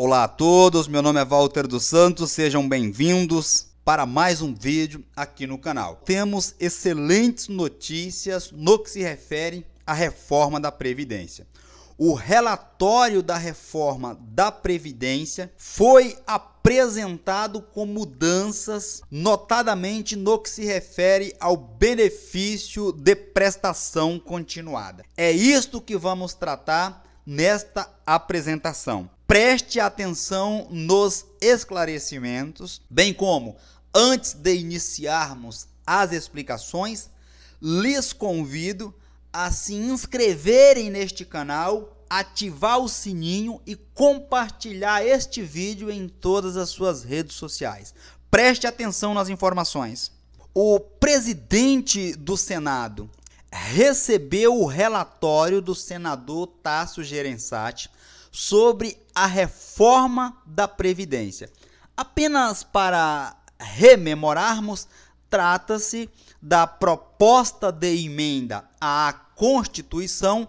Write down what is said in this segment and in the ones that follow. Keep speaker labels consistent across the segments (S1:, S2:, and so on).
S1: Olá a todos, meu nome é Walter dos Santos, sejam bem-vindos para mais um vídeo aqui no canal. Temos excelentes notícias no que se refere à reforma da Previdência. O relatório da reforma da Previdência foi apresentado com mudanças, notadamente no que se refere ao benefício de prestação continuada. É isto que vamos tratar nesta apresentação preste atenção nos esclarecimentos, bem como, antes de iniciarmos as explicações, lhes convido a se inscreverem neste canal, ativar o sininho e compartilhar este vídeo em todas as suas redes sociais. Preste atenção nas informações. O presidente do Senado recebeu o relatório do senador Tasso Gerençati sobre a reforma da Previdência. Apenas para rememorarmos, trata-se da proposta de emenda à Constituição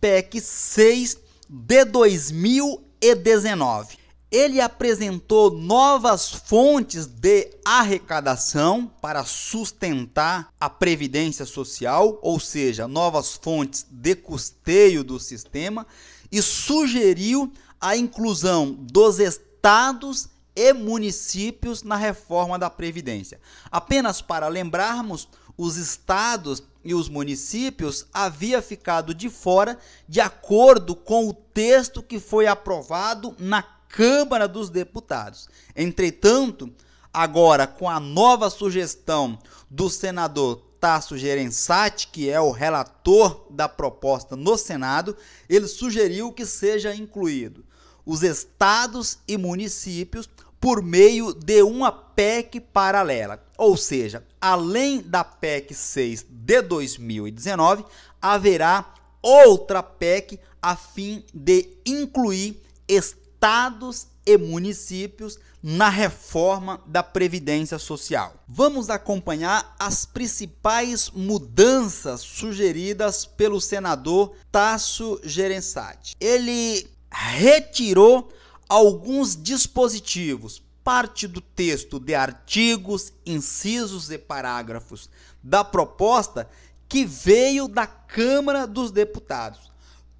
S1: PEC 6 de 2019. Ele apresentou novas fontes de arrecadação para sustentar a previdência social, ou seja, novas fontes de custeio do sistema, e sugeriu a inclusão dos estados e municípios na reforma da Previdência. Apenas para lembrarmos, os estados e os municípios havia ficado de fora de acordo com o texto que foi aprovado na Câmara dos Deputados. Entretanto, agora com a nova sugestão do senador Tasso Gerençati, que é o relator da proposta no Senado, ele sugeriu que seja incluído os estados e municípios por meio de uma PEC paralela. Ou seja, além da PEC 6 de 2019, haverá outra PEC a fim de incluir estados e municípios na reforma da Previdência Social. Vamos acompanhar as principais mudanças sugeridas pelo senador Tasso Gerençati. Ele retirou alguns dispositivos, parte do texto de artigos, incisos e parágrafos da proposta que veio da Câmara dos Deputados,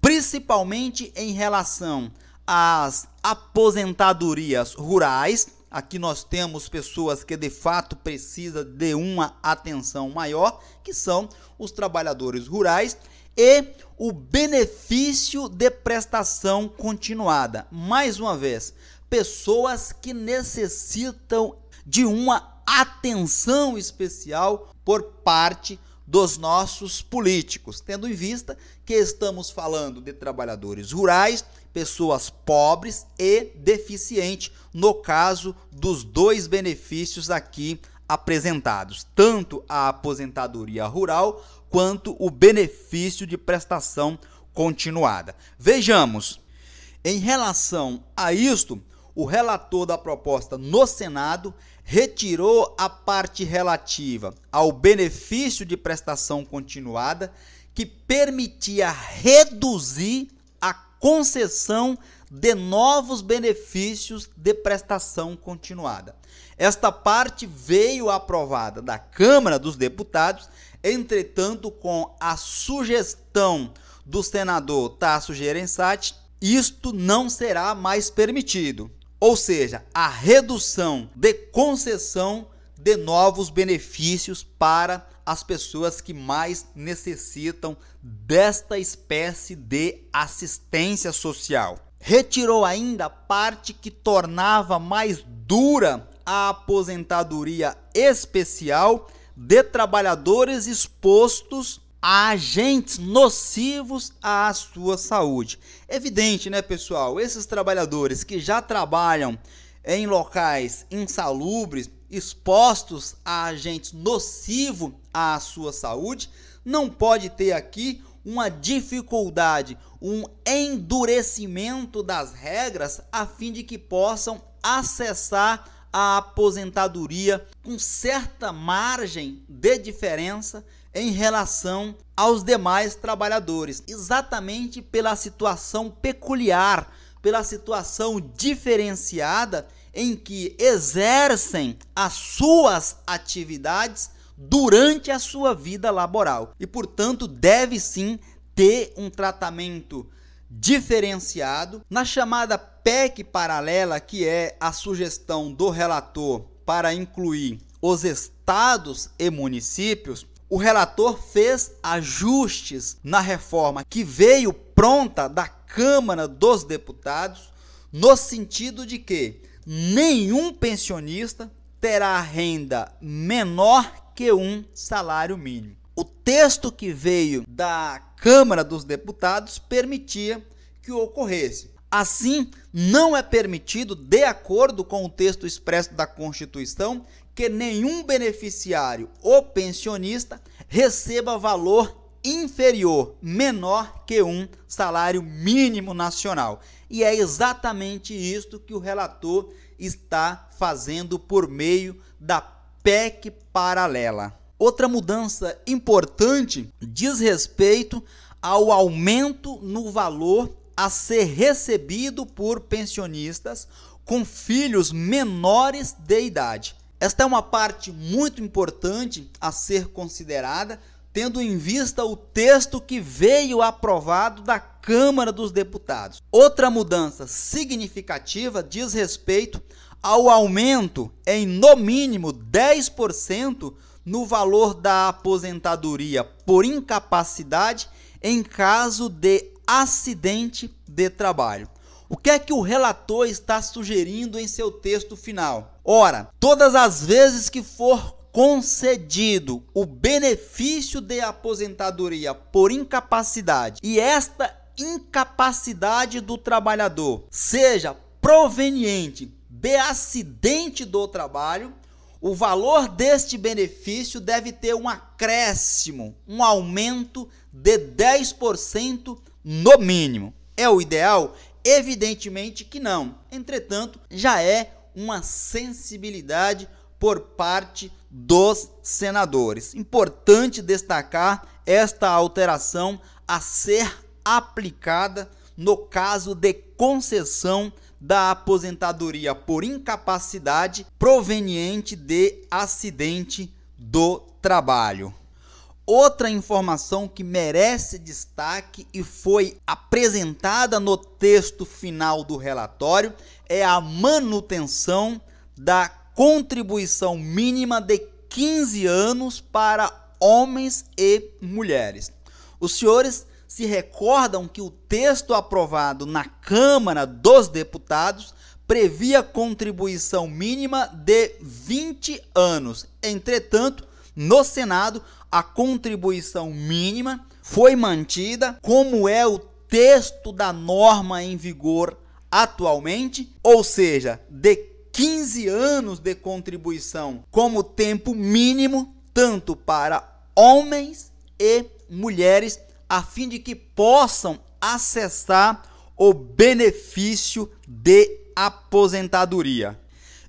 S1: principalmente em relação as aposentadorias rurais. Aqui nós temos pessoas que de fato precisam de uma atenção maior, que são os trabalhadores rurais, e o benefício de prestação continuada. Mais uma vez, pessoas que necessitam de uma atenção especial por parte dos nossos políticos, tendo em vista que estamos falando de trabalhadores rurais, pessoas pobres e deficientes, no caso dos dois benefícios aqui apresentados, tanto a aposentadoria rural quanto o benefício de prestação continuada. Vejamos, em relação a isto, o relator da proposta no Senado retirou a parte relativa ao benefício de prestação continuada que permitia reduzir a concessão de novos benefícios de prestação continuada. Esta parte veio aprovada da Câmara dos Deputados, entretanto, com a sugestão do senador Tasso Gerençati, isto não será mais permitido ou seja, a redução de concessão de novos benefícios para as pessoas que mais necessitam desta espécie de assistência social. Retirou ainda a parte que tornava mais dura a aposentadoria especial de trabalhadores expostos agentes nocivos à sua saúde. Evidente, né, pessoal? Esses trabalhadores que já trabalham em locais insalubres, expostos a agentes nocivos à sua saúde, não pode ter aqui uma dificuldade, um endurecimento das regras a fim de que possam acessar a aposentadoria com certa margem de diferença em relação aos demais trabalhadores, exatamente pela situação peculiar, pela situação diferenciada em que exercem as suas atividades durante a sua vida laboral e, portanto, deve sim ter um tratamento diferenciado na chamada PEC paralela, que é a sugestão do relator para incluir os estados e municípios o relator fez ajustes na reforma que veio pronta da Câmara dos Deputados, no sentido de que nenhum pensionista terá renda menor que um salário mínimo. O texto que veio da Câmara dos Deputados permitia que ocorresse. Assim, não é permitido, de acordo com o texto expresso da Constituição, que nenhum beneficiário ou pensionista receba valor inferior, menor que um salário mínimo nacional. E é exatamente isto que o relator está fazendo por meio da PEC paralela. Outra mudança importante diz respeito ao aumento no valor a ser recebido por pensionistas com filhos menores de idade. Esta é uma parte muito importante a ser considerada, tendo em vista o texto que veio aprovado da Câmara dos Deputados. Outra mudança significativa diz respeito ao aumento em no mínimo 10% no valor da aposentadoria por incapacidade em caso de acidente de trabalho. O que é que o relator está sugerindo em seu texto final? Ora, todas as vezes que for concedido o benefício de aposentadoria por incapacidade e esta incapacidade do trabalhador seja proveniente de acidente do trabalho, o valor deste benefício deve ter um acréscimo, um aumento de 10% no mínimo. É o ideal Evidentemente que não. Entretanto, já é uma sensibilidade por parte dos senadores. Importante destacar esta alteração a ser aplicada no caso de concessão da aposentadoria por incapacidade proveniente de acidente do trabalho. Outra informação que merece destaque e foi apresentada no texto final do relatório é a manutenção da contribuição mínima de 15 anos para homens e mulheres. Os senhores se recordam que o texto aprovado na Câmara dos Deputados previa contribuição mínima de 20 anos. Entretanto, no Senado, a contribuição mínima foi mantida, como é o texto da norma em vigor atualmente, ou seja, de 15 anos de contribuição como tempo mínimo, tanto para homens e mulheres, a fim de que possam acessar o benefício de aposentadoria.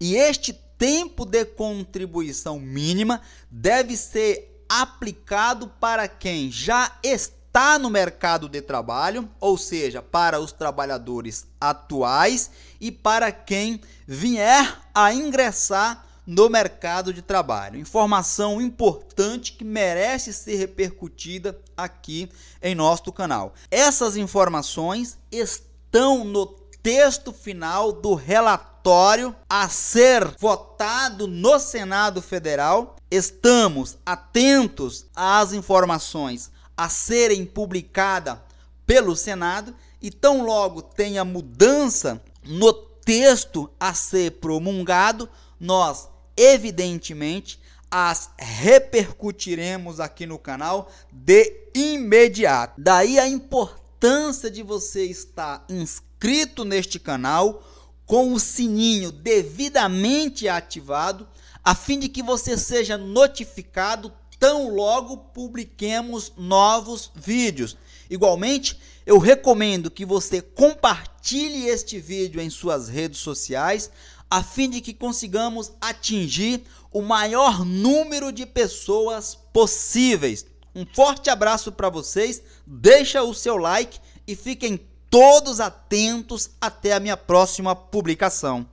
S1: E este tempo de contribuição mínima deve ser aplicado para quem já está no mercado de trabalho, ou seja, para os trabalhadores atuais e para quem vier a ingressar no mercado de trabalho. Informação importante que merece ser repercutida aqui em nosso canal. Essas informações estão no texto final do relatório a ser votado no Senado Federal. Estamos atentos às informações a serem publicadas pelo Senado e tão logo tenha mudança no texto a ser promulgado, nós evidentemente as repercutiremos aqui no canal de imediato. Daí a importância de você estar inscrito inscrito neste canal com o sininho devidamente ativado, a fim de que você seja notificado tão logo publiquemos novos vídeos. Igualmente, eu recomendo que você compartilhe este vídeo em suas redes sociais, a fim de que consigamos atingir o maior número de pessoas possíveis. Um forte abraço para vocês, deixa o seu like e fiquem todos atentos até a minha próxima publicação.